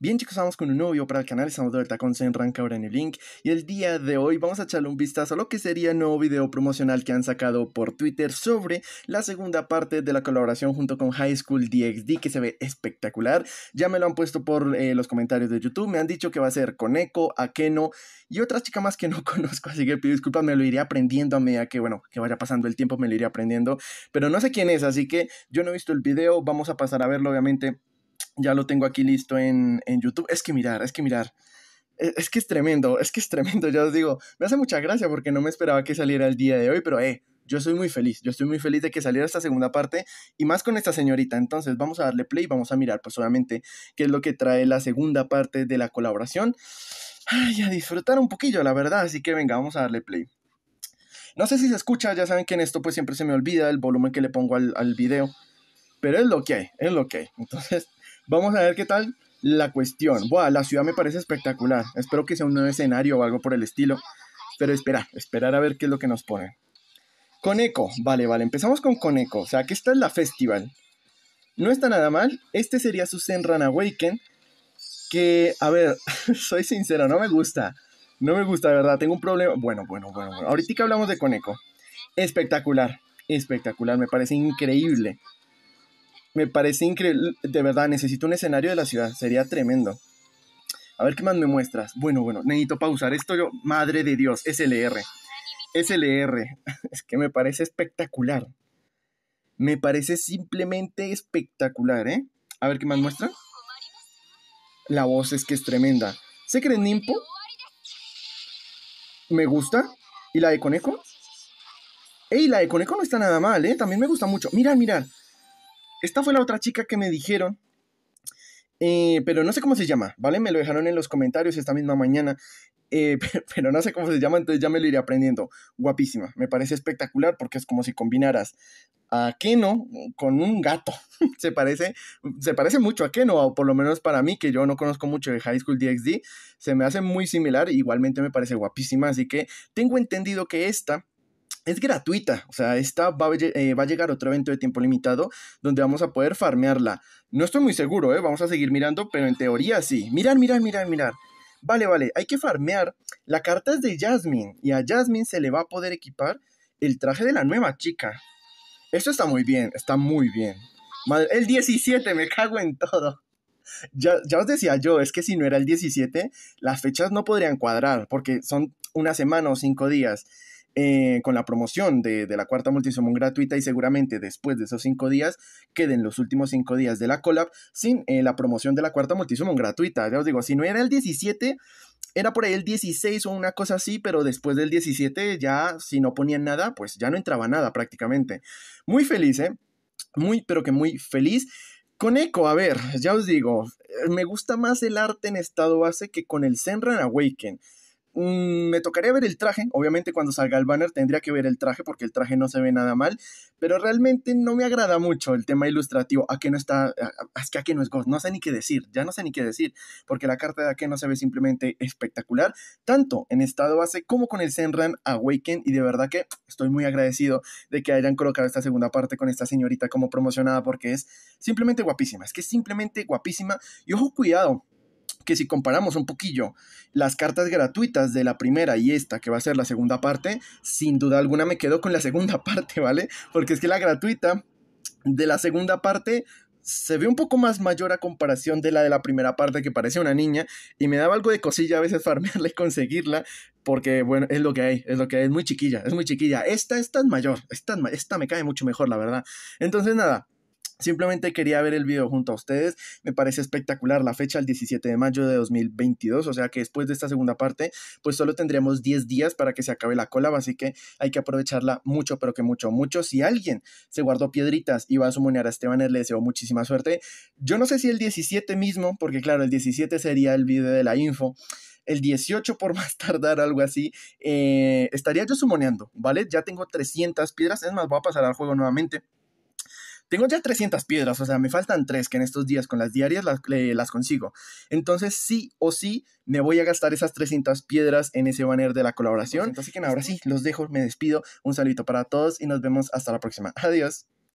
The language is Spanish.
Bien chicos, vamos con un nuevo video para el canal, estamos de vuelta con ahora en el link y el día de hoy vamos a echarle un vistazo a lo que sería el nuevo video promocional que han sacado por Twitter sobre la segunda parte de la colaboración junto con High School DxD que se ve espectacular, ya me lo han puesto por eh, los comentarios de YouTube, me han dicho que va a ser con Echo, Akeno y otras chicas más que no conozco, así que pido disculpas, me lo iré aprendiendo a medida que, bueno, que vaya pasando el tiempo, me lo iré aprendiendo, pero no sé quién es, así que yo no he visto el video, vamos a pasar a verlo obviamente ya lo tengo aquí listo en, YouTube. Es que mirar, es que mirar. E, es, que es tremendo, es que es tremendo, ya os digo, me hace mucha gracia porque no me esperaba que saliera el día de hoy, pero eh, yo soy muy feliz, yo estoy muy feliz de que saliera esta segunda parte y más con esta señorita. Entonces vamos a darle play, y vamos a mirar pues obviamente qué es lo que trae la segunda parte de la colaboración. Ay, a disfrutar un poquillo, la verdad, así que venga, vamos a darle play. No sé si se escucha, ya saben que en esto pues siempre se me olvida el volumen que le pongo al, al video, pero es lo que hay, es lo que hay. Entonces Vamos a ver qué tal la cuestión. Buah, la ciudad me parece espectacular. Espero que sea un nuevo escenario o algo por el estilo. Pero espera, esperar a ver qué es lo que nos ponen. Coneco, vale, vale, empezamos con Coneco. O sea, que esta es la festival. No está nada mal. Este sería su Senran Awaken. Que, a ver, soy sincero, no me gusta. No me gusta, de verdad. Tengo un problema. Bueno, bueno, bueno, bueno. Ahorita que hablamos de Coneco. Espectacular, espectacular. Me parece increíble. Me parece increíble, de verdad, necesito un escenario de la ciudad, sería tremendo. A ver qué más me muestras. Bueno, bueno, necesito pausar esto yo. Madre de Dios, SLR. SLR. Es que me parece espectacular. Me parece simplemente espectacular, ¿eh? A ver qué más muestra. La voz es que es tremenda. ¿Se creen Nimpo? Me gusta. ¿Y la de Conejo? Ey, la de Conejo no está nada mal, ¿eh? También me gusta mucho. Mirad, mirad. Esta fue la otra chica que me dijeron, eh, pero no sé cómo se llama, ¿vale? Me lo dejaron en los comentarios esta misma mañana, eh, pero no sé cómo se llama, entonces ya me lo iré aprendiendo. Guapísima, me parece espectacular porque es como si combinaras a Keno con un gato. se, parece, se parece mucho a Keno, o por lo menos para mí, que yo no conozco mucho de High School DxD, se me hace muy similar, igualmente me parece guapísima, así que tengo entendido que esta es gratuita, o sea, esta eh, va a, llegar otro evento de tiempo limitado donde vamos a poder farmearla. No estoy muy seguro, ¿eh? vamos a seguir mirando, pero en teoría sí. Mirar, mirar, mirar, mirar. Vale, vale, hay que farmear. La carta es de Jasmine y a Jasmine se le va a poder equipar el traje de la nueva chica. Esto está muy bien, está muy bien. el 17, me cago en todo. Ya, ya os decía yo, es que si no era el 17, las fechas no podrían cuadrar porque son una semana o cinco días. Eh, con la promoción de, la cuarta multisumón gratuita y seguramente después de esos cinco días queden los últimos cinco días de la collab sin eh, la promoción de la cuarta multisumón gratuita. Ya os digo, si no era el 17, era por ahí el 16 o una cosa así, pero después del 17 ya si no ponían nada, pues ya no entraba nada prácticamente. Muy feliz, ¿eh? Muy, pero que muy feliz. Con Echo, a ver, ya os digo, eh, me gusta más el arte en estado base que con el Senran Awaken me tocaría ver el traje, obviamente cuando salga el banner tendría que ver el traje porque el traje no se ve nada mal, pero realmente no me agrada mucho el tema ilustrativo, a que no está, es que a no es Ghost, no sé ni qué decir, ya no sé ni qué decir, porque la carta de no se ve simplemente espectacular, tanto en estado base como con el Senran Awaken, y de verdad que estoy muy agradecido de que hayan colocado esta segunda parte con esta señorita como promocionada porque es simplemente guapísima, es que es simplemente guapísima, y ojo cuidado, que si comparamos un poquillo las cartas gratuitas de la primera y esta que va a ser la segunda parte, sin duda alguna me quedo con la segunda parte, ¿vale? Porque es que la gratuita de la segunda parte se ve un poco más mayor a comparación de la de la primera parte que parece una niña y me daba algo de cosilla a veces farmearla y conseguirla porque bueno, es lo que hay, es lo que hay, es muy chiquilla, es muy chiquilla. Esta, es tan mayor, esta, esta me cae mucho mejor, la verdad. Entonces nada, Simplemente quería ver el video junto a ustedes. Me parece espectacular la fecha, el 17 de mayo de 2022. O sea que después de esta segunda parte, pues solo tendremos 10 días para que se acabe la cola. Así que hay que aprovecharla mucho, pero que mucho, mucho. Si alguien se guardó piedritas y va a sumonear a Esteban, le deseo muchísima suerte. Yo no sé si el 17 mismo, porque claro, el 17 sería el video de la info el 18 por más tardar, algo así, eh, estaría yo sumoneando, ¿vale? Ya tengo 300 piedras, es más, voy a pasar al juego nuevamente. Tengo ya 300 piedras, o sea, me faltan tres que en estos días con las diarias las, eh, consigo. Entonces, sí o sí, me voy a gastar esas 300 piedras en ese banner de la colaboración. Así pues que ahora sí, los dejo, me despido. Un saludito para todos y nos vemos hasta la próxima. Adiós.